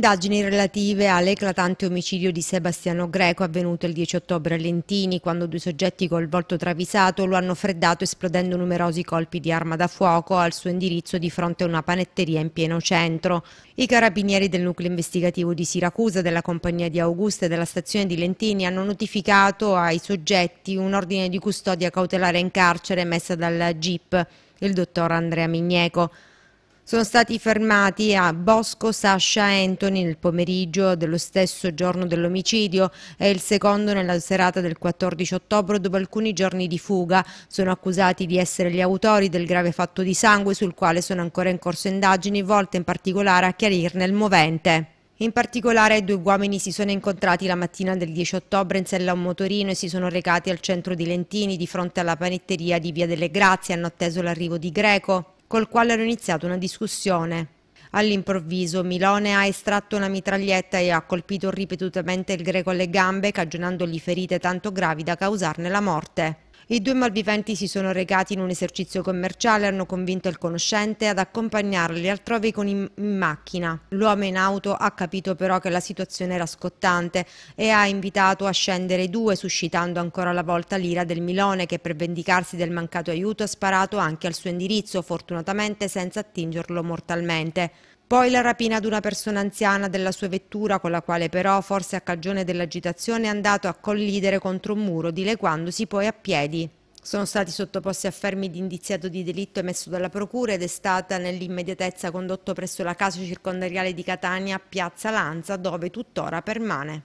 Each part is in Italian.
indagini relative all'eclatante omicidio di Sebastiano Greco avvenuto il 10 ottobre a Lentini, quando due soggetti col volto travisato lo hanno freddato esplodendo numerosi colpi di arma da fuoco al suo indirizzo di fronte a una panetteria in pieno centro. I carabinieri del nucleo investigativo di Siracusa, della compagnia di Augusta e della stazione di Lentini hanno notificato ai soggetti un ordine di custodia cautelare in carcere emessa dal GIP, il dottor Andrea Migneco sono stati fermati a Bosco Sasha Anthony nel pomeriggio dello stesso giorno dell'omicidio e il secondo nella serata del 14 ottobre dopo alcuni giorni di fuga. Sono accusati di essere gli autori del grave fatto di sangue sul quale sono ancora in corso indagini volte in particolare a chiarirne il movente. In particolare due uomini si sono incontrati la mattina del 10 ottobre in sella a un motorino e si sono recati al centro di Lentini di fronte alla panetteria di Via delle Grazie. Hanno atteso l'arrivo di Greco, col quale hanno iniziato una discussione. All'improvviso Milone ha estratto una mitraglietta e ha colpito ripetutamente il greco alle gambe, cagionandogli ferite tanto gravi da causarne la morte. I due malviventi si sono recati in un esercizio commerciale e hanno convinto il conoscente ad accompagnarli altrove con in, in macchina. L'uomo in auto ha capito però che la situazione era scottante e ha invitato a scendere i due, suscitando ancora alla volta l'ira del Milone che per vendicarsi del mancato aiuto ha sparato anche al suo indirizzo, fortunatamente senza attingerlo mortalmente. Poi la rapina ad una persona anziana della sua vettura con la quale però, forse a cagione dell'agitazione, è andato a collidere contro un muro, dileguandosi poi a piedi. Sono stati sottoposti a fermi di indiziato di delitto emesso dalla Procura ed è stata nell'immediatezza condotto presso la casa circondariale di Catania, piazza Lanza, dove tuttora permane.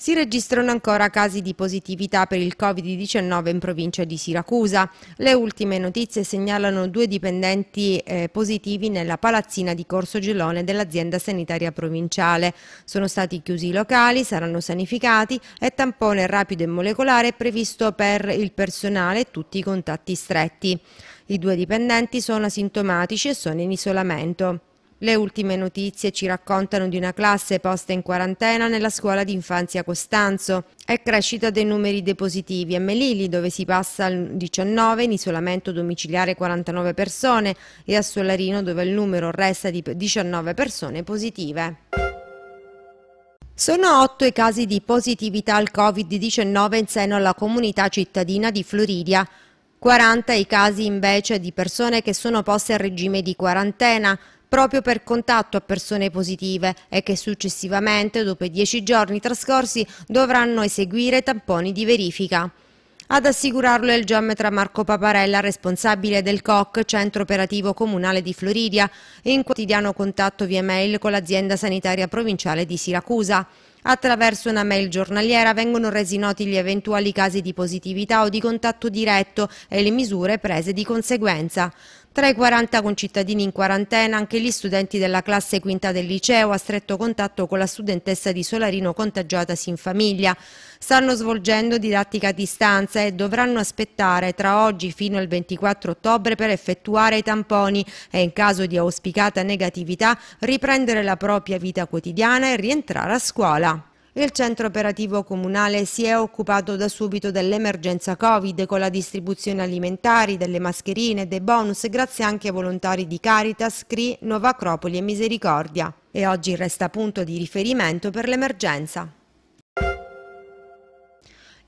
Si registrano ancora casi di positività per il Covid-19 in provincia di Siracusa. Le ultime notizie segnalano due dipendenti eh, positivi nella palazzina di Corso Gelone dell'azienda sanitaria provinciale. Sono stati chiusi i locali, saranno sanificati e tampone rapido e molecolare è previsto per il personale e tutti i contatti stretti. I due dipendenti sono asintomatici e sono in isolamento. Le ultime notizie ci raccontano di una classe posta in quarantena nella scuola di infanzia Costanzo È crescita dei numeri dei positivi a Melilli dove si passa al 19 in isolamento domiciliare 49 persone e a Solarino dove il numero resta di 19 persone positive. Sono otto i casi di positività al Covid-19 in seno alla comunità cittadina di Floridia. 40 i casi invece di persone che sono poste a regime di quarantena, proprio per contatto a persone positive e che successivamente, dopo i 10 giorni trascorsi, dovranno eseguire tamponi di verifica. Ad assicurarlo è il geometra Marco Paparella, responsabile del COC, Centro Operativo Comunale di Floridia, in quotidiano contatto via mail con l'azienda sanitaria provinciale di Siracusa. Attraverso una mail giornaliera vengono resi noti gli eventuali casi di positività o di contatto diretto e le misure prese di conseguenza. Tra i 40 concittadini in quarantena, anche gli studenti della classe quinta del liceo a stretto contatto con la studentessa di Solarino contagiatasi in famiglia. Stanno svolgendo didattica a distanza e dovranno aspettare tra oggi fino al 24 ottobre per effettuare i tamponi e in caso di auspicata negatività riprendere la propria vita quotidiana e rientrare a scuola. Il centro operativo comunale si è occupato da subito dell'emergenza Covid con la distribuzione alimentari, delle mascherine dei bonus grazie anche ai volontari di Caritas, CRI, Nuova Acropoli e Misericordia. E oggi resta punto di riferimento per l'emergenza.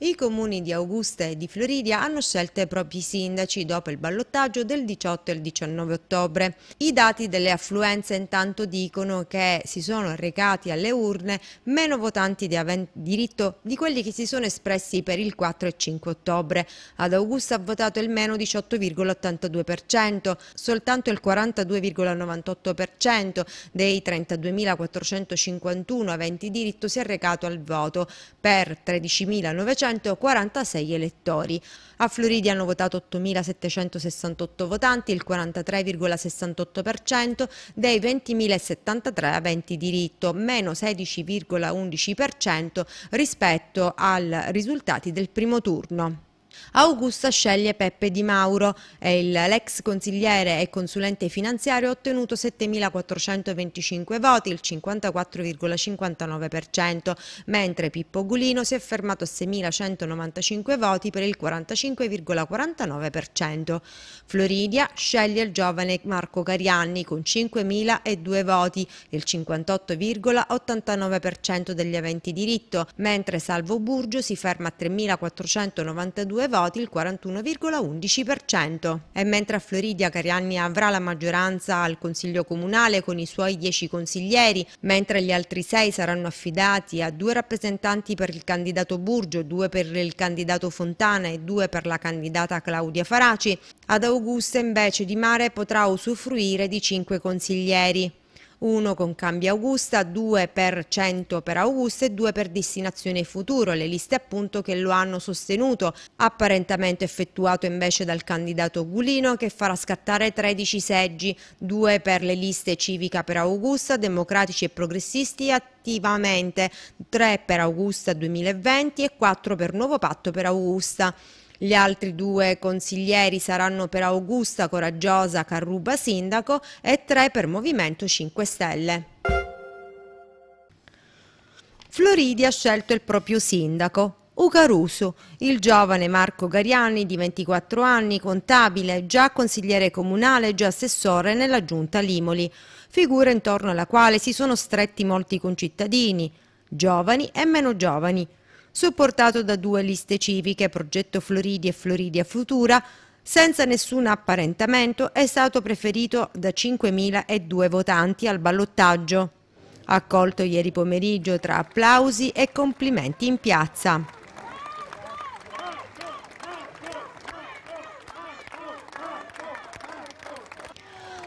I comuni di Augusta e di Floridia hanno scelto i propri sindaci dopo il ballottaggio del 18 e il 19 ottobre. I dati delle affluenze intanto dicono che si sono recati alle urne meno votanti di diritto di quelli che si sono espressi per il 4 e 5 ottobre. Ad Augusta ha votato il meno 18,82%, soltanto il 42,98% dei 32.451 aventi diritto si è recato al voto per 13.900 8.146 elettori. A Floridi hanno votato 8.768 votanti, il 43,68% dei 20.073 aventi diritto, meno 16,11% rispetto ai risultati del primo turno. Augusta sceglie Peppe Di Mauro, è l'ex consigliere e consulente finanziario ha ottenuto 7.425 voti, il 54,59%, mentre Pippo Gulino si è fermato a 6.195 voti per il 45,49%. Floridia sceglie il giovane Marco Carianni con 5.002 voti, il 58,89% degli aventi diritto, mentre Salvo Burgio si ferma a 3.492 due voti il 41,11%. E mentre a Floridia Carianni avrà la maggioranza al Consiglio Comunale con i suoi 10 consiglieri, mentre gli altri 6 saranno affidati a due rappresentanti per il candidato Burgio, due per il candidato Fontana e due per la candidata Claudia Faraci, ad Augusta invece Di Mare potrà usufruire di 5 consiglieri. 1 con Cambia Augusta, 2 per 100 per Augusta e 2 per Destinazione Futuro, le liste appunto che lo hanno sostenuto, apparentemente effettuato invece dal candidato Gulino che farà scattare 13 seggi, 2 per le liste civica per Augusta, democratici e progressisti attivamente, 3 per Augusta 2020 e 4 per Nuovo Patto per Augusta. Gli altri due consiglieri saranno per Augusta Coraggiosa Carruba Sindaco e tre per Movimento 5 Stelle. Floridi ha scelto il proprio sindaco, Ucaruso, il giovane Marco Gariani di 24 anni, contabile, già consigliere comunale e già assessore nella giunta Limoli, figura intorno alla quale si sono stretti molti concittadini, giovani e meno giovani, supportato da due liste civiche, Progetto Floridi e Floridia Futura, senza nessun apparentamento, è stato preferito da 5.002 votanti al ballottaggio. Accolto ieri pomeriggio tra applausi e complimenti in piazza.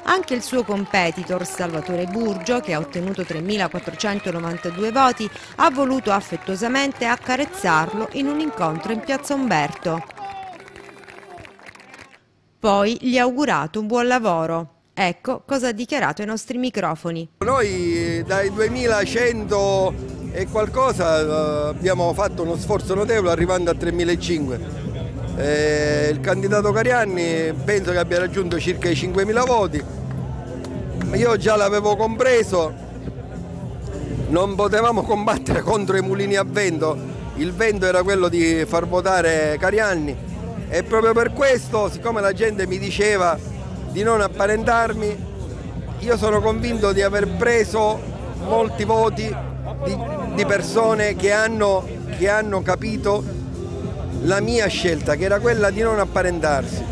Anche il suo competitor Salvatore Burgio, che ha ottenuto 3.492 voti, ha voluto affettuosamente accarezzarlo in un incontro in piazza Umberto. Poi gli ha augurato un buon lavoro. Ecco cosa ha dichiarato ai nostri microfoni. Noi eh, dai 2100 e qualcosa eh, abbiamo fatto uno sforzo notevole arrivando a 3500 eh, il candidato Carianni penso che abbia raggiunto circa i 5.000 voti, io già l'avevo compreso, non potevamo combattere contro i mulini a vento, il vento era quello di far votare Carianni e proprio per questo, siccome la gente mi diceva di non apparentarmi, io sono convinto di aver preso molti voti di, di persone che hanno, che hanno capito la mia scelta, che era quella di non apparentarsi.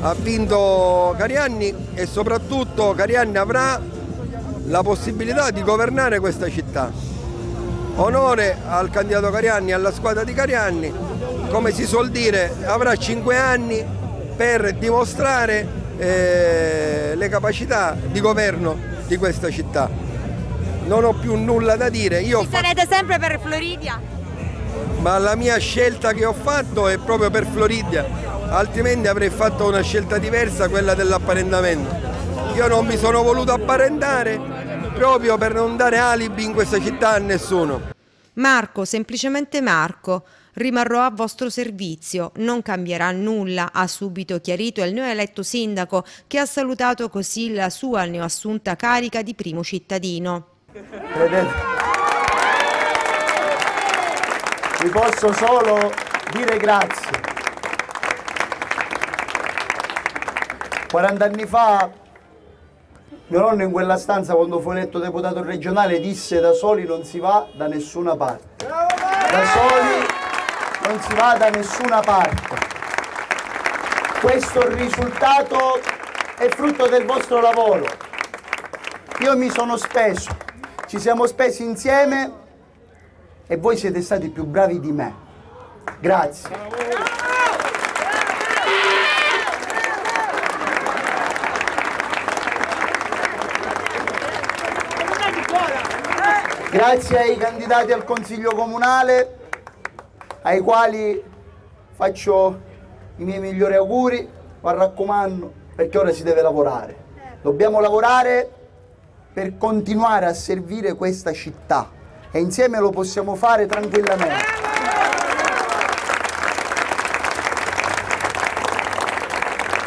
Ha vinto Carianni e soprattutto Carianni avrà la possibilità di governare questa città. Onore al candidato Carianni, alla squadra di Carianni, come si suol dire, avrà 5 anni per dimostrare eh, le capacità di governo di questa città. Non ho più nulla da dire. Io Ci sarete sempre per Floridia? ma la mia scelta che ho fatto è proprio per Floridia, altrimenti avrei fatto una scelta diversa, quella dell'apparentamento. Io non mi sono voluto apparentare proprio per non dare alibi in questa città a nessuno. Marco, semplicemente Marco, rimarrò a vostro servizio, non cambierà nulla, ha subito chiarito il neoeletto sindaco che ha salutato così la sua neoassunta carica di primo cittadino. Vedete? vi posso solo dire grazie. 40 anni fa mio nonno in quella stanza quando fu eletto deputato regionale disse da soli non si va da nessuna parte. Da soli non si va da nessuna parte. Questo risultato è frutto del vostro lavoro. Io mi sono speso, ci siamo spesi insieme e voi siete stati più bravi di me. Grazie. Grazie ai candidati al Consiglio Comunale, ai quali faccio i miei migliori auguri, ma raccomando, perché ora si deve lavorare. Dobbiamo lavorare per continuare a servire questa città e insieme lo possiamo fare tranquillamente.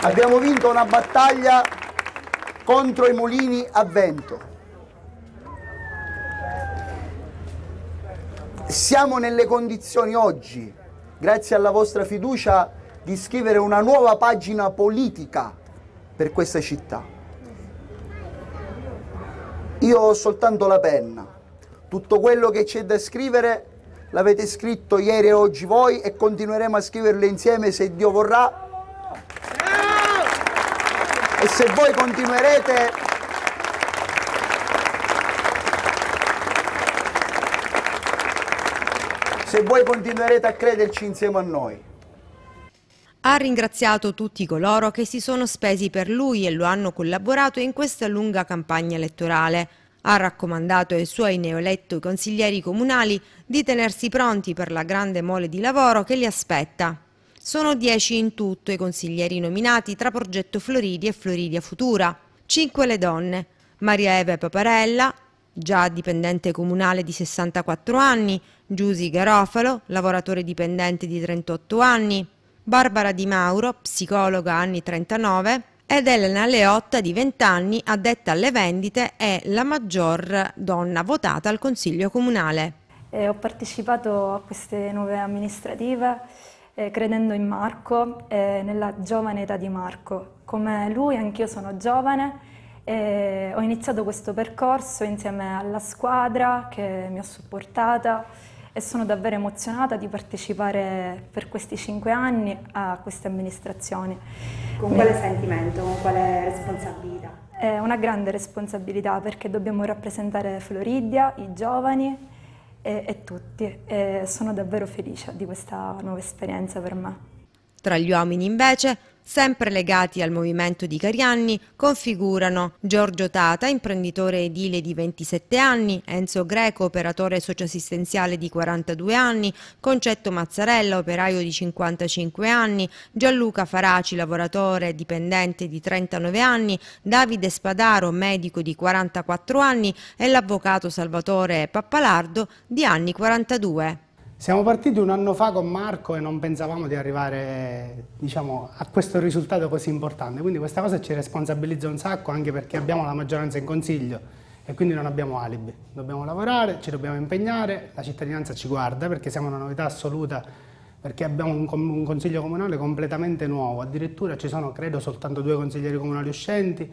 Abbiamo vinto una battaglia contro i mulini a vento. Siamo nelle condizioni oggi, grazie alla vostra fiducia, di scrivere una nuova pagina politica per questa città. Io ho soltanto la penna, tutto quello che c'è da scrivere l'avete scritto ieri e oggi voi e continueremo a scriverle insieme se Dio vorrà. E se voi continuerete se voi continuerete a crederci insieme a noi. Ha ringraziato tutti coloro che si sono spesi per lui e lo hanno collaborato in questa lunga campagna elettorale. Ha raccomandato ai suoi neoletto consiglieri comunali di tenersi pronti per la grande mole di lavoro che li aspetta. Sono dieci in tutto i consiglieri nominati tra Progetto Floridi e Floridia Futura. Cinque le donne, Maria Eve Paparella, già dipendente comunale di 64 anni, Giusi Garofalo, lavoratore dipendente di 38 anni, Barbara Di Mauro, psicologa anni 39, ed Elena Leotta di 20 anni, addetta alle vendite, è la maggior donna votata al Consiglio Comunale. Eh, ho partecipato a queste nuove amministrative eh, credendo in Marco, eh, nella giovane età di Marco. Come lui anch'io sono giovane e ho iniziato questo percorso insieme alla squadra che mi ha supportata e sono davvero emozionata di partecipare per questi cinque anni a questa amministrazione. Con quale sentimento, con quale responsabilità? È una grande responsabilità perché dobbiamo rappresentare Floridia, i giovani e, e tutti. E sono davvero felice di questa nuova esperienza per me. Tra gli uomini invece sempre legati al movimento di Carianni, configurano Giorgio Tata, imprenditore edile di 27 anni, Enzo Greco, operatore socioassistenziale di 42 anni, Concetto Mazzarella, operaio di 55 anni, Gianluca Faraci, lavoratore dipendente di 39 anni, Davide Spadaro, medico di 44 anni e l'avvocato Salvatore Pappalardo di anni 42. Siamo partiti un anno fa con Marco e non pensavamo di arrivare diciamo, a questo risultato così importante, quindi questa cosa ci responsabilizza un sacco anche perché abbiamo la maggioranza in consiglio e quindi non abbiamo alibi. Dobbiamo lavorare, ci dobbiamo impegnare, la cittadinanza ci guarda perché siamo una novità assoluta, perché abbiamo un, un consiglio comunale completamente nuovo, addirittura ci sono credo soltanto due consiglieri comunali uscenti,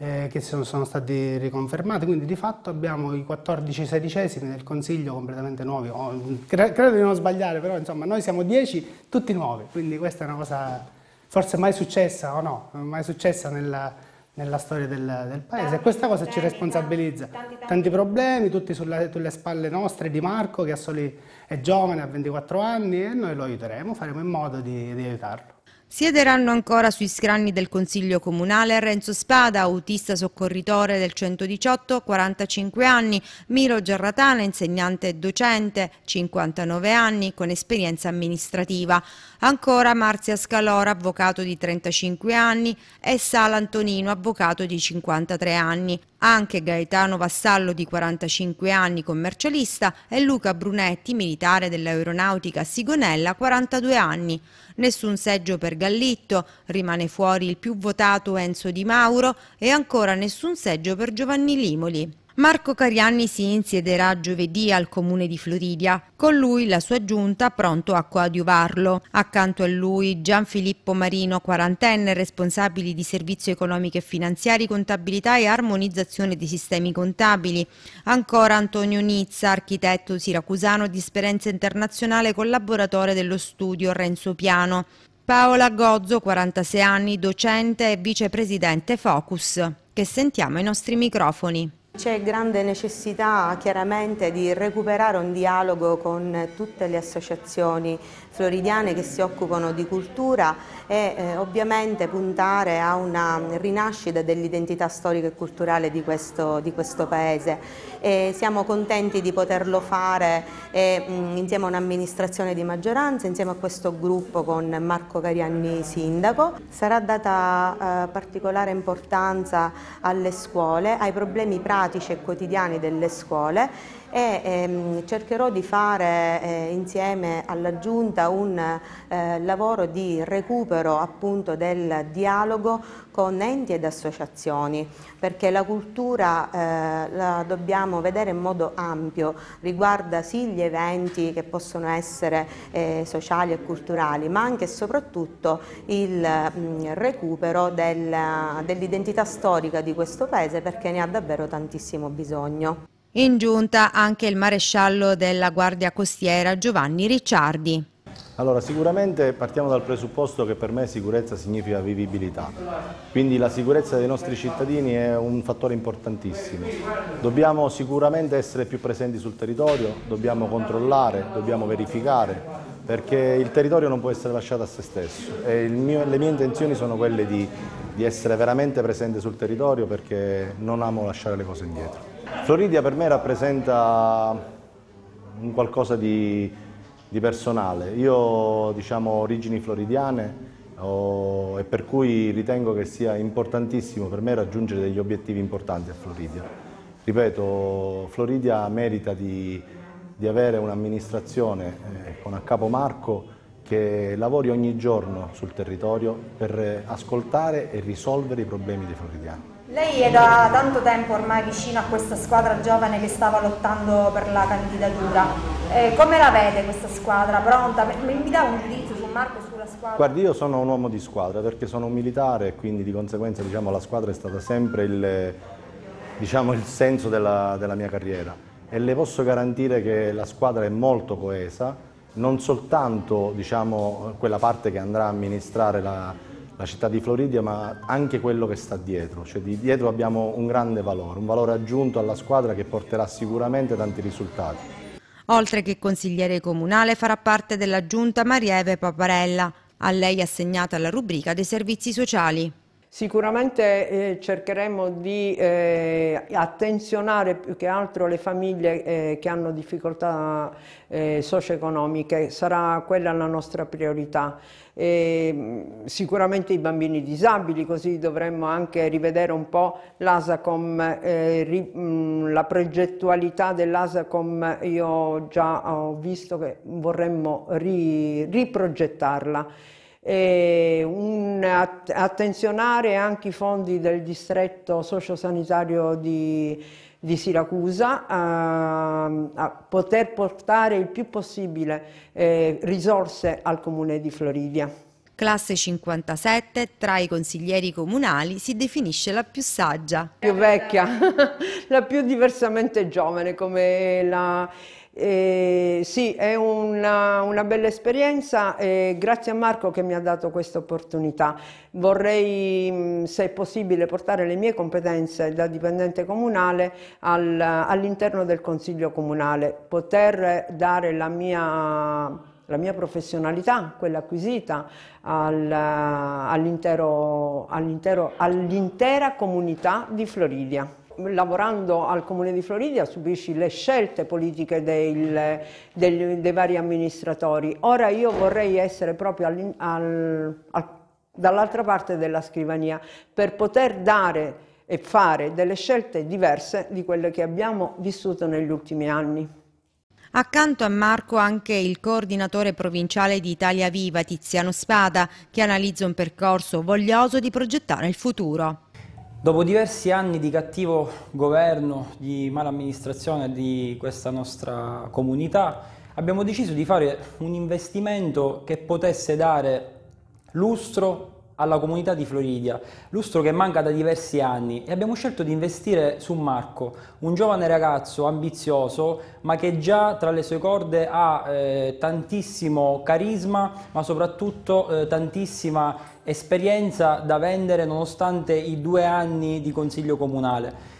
eh, che sono, sono stati riconfermati, quindi di fatto abbiamo i 14 sedicesimi del Consiglio completamente nuovi, oh, cre credo di non sbagliare, però insomma noi siamo 10 tutti nuovi, quindi questa è una cosa forse mai successa o no, mai successa nella, nella storia del, del paese. E questa cosa ci responsabilizza. Tanti, tanti, tanti problemi, tutti sulla, sulle spalle nostre di Marco che è, soli, è giovane, ha 24 anni e noi lo aiuteremo, faremo in modo di, di aiutarlo. Siederanno ancora sui scranni del Consiglio Comunale Renzo Spada, autista soccorritore del 118, 45 anni, Miro Gerratana, insegnante e docente, 59 anni, con esperienza amministrativa. Ancora Marzia Scalora, avvocato di 35 anni, e Sala Antonino, avvocato di 53 anni. Anche Gaetano Vassallo di 45 anni commercialista e Luca Brunetti, militare dell'aeronautica Sigonella, 42 anni. Nessun seggio per Gallitto, rimane fuori il più votato Enzo Di Mauro e ancora nessun seggio per Giovanni Limoli. Marco Carianni si insiederà giovedì al comune di Floridia, con lui la sua giunta pronto a coadiuvarlo. Accanto a lui Gianfilippo Marino, quarantenne, responsabile di servizio economico e finanziari, contabilità e armonizzazione dei sistemi contabili. Ancora Antonio Nizza, architetto siracusano di esperienza internazionale, collaboratore dello studio Renzo Piano. Paola Gozzo, 46 anni, docente e vicepresidente Focus, che sentiamo ai nostri microfoni. C'è grande necessità chiaramente di recuperare un dialogo con tutte le associazioni floridiane che si occupano di cultura e eh, ovviamente puntare a una rinascita dell'identità storica e culturale di questo, di questo paese. E siamo contenti di poterlo fare e, mh, mm, insieme a un'amministrazione di maggioranza, insieme a questo gruppo con Marco Carianni sindaco. Sarà data eh, particolare importanza alle scuole, ai problemi pratici e quotidiani delle scuole e ehm, cercherò di fare eh, insieme alla Giunta un eh, lavoro di recupero appunto del dialogo con enti ed associazioni perché la cultura eh, la dobbiamo vedere in modo ampio, riguarda sì gli eventi che possono essere eh, sociali e culturali ma anche e soprattutto il mh, mm, recupero del, dell'identità storica di questo paese perché ne ha davvero tantissimo bisogno. In giunta anche il maresciallo della Guardia Costiera Giovanni Ricciardi. Allora, sicuramente partiamo dal presupposto che per me sicurezza significa vivibilità, quindi la sicurezza dei nostri cittadini è un fattore importantissimo. Dobbiamo sicuramente essere più presenti sul territorio, dobbiamo controllare, dobbiamo verificare, perché il territorio non può essere lasciato a se stesso e mio, le mie intenzioni sono quelle di, di essere veramente presente sul territorio perché non amo lasciare le cose indietro. Floridia per me rappresenta un qualcosa di, di personale. Io diciamo, ho diciamo, origini floridiane oh, e per cui ritengo che sia importantissimo per me raggiungere degli obiettivi importanti a Floridia. Ripeto, Floridia merita di, di avere un'amministrazione eh, con a capo Marco che lavori ogni giorno sul territorio per ascoltare e risolvere i problemi dei floridiani. Lei è da tanto tempo ormai vicino a questa squadra giovane che stava lottando per la candidatura. Eh, come la vede questa squadra? Pronta? Mi dà un giudizio su Marco sulla squadra? Guardi, io sono un uomo di squadra perché sono un militare e quindi di conseguenza diciamo, la squadra è stata sempre il, diciamo, il senso della, della mia carriera. E le posso garantire che la squadra è molto coesa, non soltanto diciamo, quella parte che andrà a amministrare la, la città di Floridia ma anche quello che sta dietro, cioè di dietro abbiamo un grande valore, un valore aggiunto alla squadra che porterà sicuramente tanti risultati. Oltre che consigliere comunale farà parte della giunta Marieve Paparella, a lei assegnata la rubrica dei servizi sociali. Sicuramente eh, cercheremo di eh, attenzionare più che altro le famiglie eh, che hanno difficoltà eh, socio-economiche, sarà quella la nostra priorità. E, mm, sicuramente i bambini disabili, così dovremmo anche rivedere un po' l'ASACOM, eh, ri, mm, la progettualità dell'ASACOM, io già ho visto che vorremmo ri, riprogettarla. Eh, un, attenzionare anche i fondi del distretto sociosanitario di, di Siracusa, a, ehm, a, poter portare il più possibile eh, risorse al comune di Floridia. Classe 57, tra i consiglieri comunali si definisce la più saggia. Più vecchia, la più diversamente giovane come la... Eh, sì, è una, una bella esperienza e grazie a Marco che mi ha dato questa opportunità. Vorrei, mm, se è possibile, portare le mie competenze da dipendente comunale al, all'interno del Consiglio Comunale, poter dare la mia la mia professionalità, quella acquisita al, all'intero, all'intero, all'intera comunità di Floridia lavorando al Comune di Floridia subisci le scelte politiche del, del, dei vari amministratori. Ora io vorrei essere proprio al, al, al, dall'altra parte della scrivania per poter dare e fare delle scelte diverse di quelle che abbiamo vissuto negli ultimi anni. Accanto a Marco anche il coordinatore provinciale di Italia Viva, Tiziano Spada, che analizza un percorso voglioso di progettare il futuro. Dopo diversi anni di cattivo governo, di mala amministrazione di questa nostra comunità, abbiamo deciso di fare un investimento che potesse dare lustro alla comunità di Floridia, lustro che manca da diversi anni e abbiamo scelto di investire su Marco, un giovane ragazzo ambizioso ma che già tra le sue corde ha eh, tantissimo carisma ma soprattutto eh, tantissima esperienza da vendere nonostante i due anni di consiglio comunale.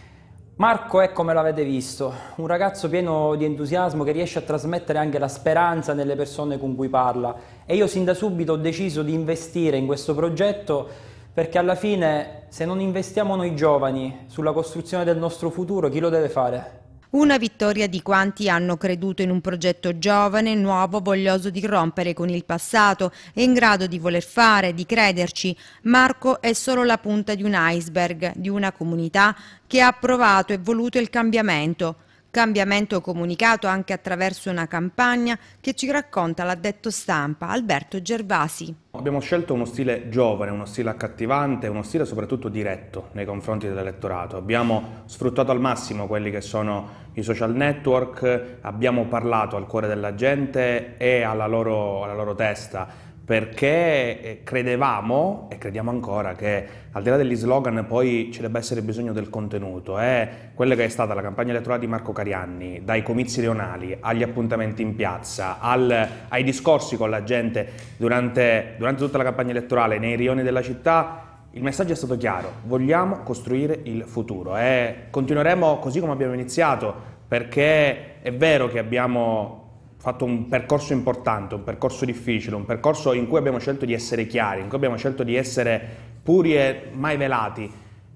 Marco è come l'avete visto, un ragazzo pieno di entusiasmo che riesce a trasmettere anche la speranza nelle persone con cui parla e io sin da subito ho deciso di investire in questo progetto perché alla fine se non investiamo noi giovani sulla costruzione del nostro futuro chi lo deve fare? Una vittoria di quanti hanno creduto in un progetto giovane, nuovo, voglioso di rompere con il passato e in grado di voler fare, di crederci. Marco è solo la punta di un iceberg, di una comunità che ha provato e voluto il cambiamento cambiamento comunicato anche attraverso una campagna che ci racconta l'addetto stampa Alberto Gervasi. Abbiamo scelto uno stile giovane, uno stile accattivante, uno stile soprattutto diretto nei confronti dell'elettorato. Abbiamo sfruttato al massimo quelli che sono i social network, abbiamo parlato al cuore della gente e alla loro, alla loro testa perché eh, credevamo e crediamo ancora che al di là degli slogan poi ci debba essere bisogno del contenuto. Eh? Quella che è stata la campagna elettorale di Marco Carianni, dai comizi regionali agli appuntamenti in piazza, al, ai discorsi con la gente durante, durante tutta la campagna elettorale nei rioni della città, il messaggio è stato chiaro, vogliamo costruire il futuro e eh. continueremo così come abbiamo iniziato perché è vero che abbiamo fatto un percorso importante, un percorso difficile, un percorso in cui abbiamo scelto di essere chiari, in cui abbiamo scelto di essere puri e mai velati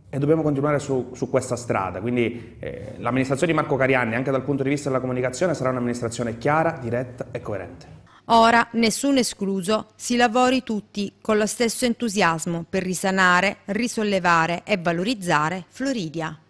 e dobbiamo continuare su, su questa strada. Quindi eh, l'amministrazione di Marco Carianni, anche dal punto di vista della comunicazione, sarà un'amministrazione chiara, diretta e coerente. Ora, nessuno escluso, si lavori tutti con lo stesso entusiasmo per risanare, risollevare e valorizzare Floridia.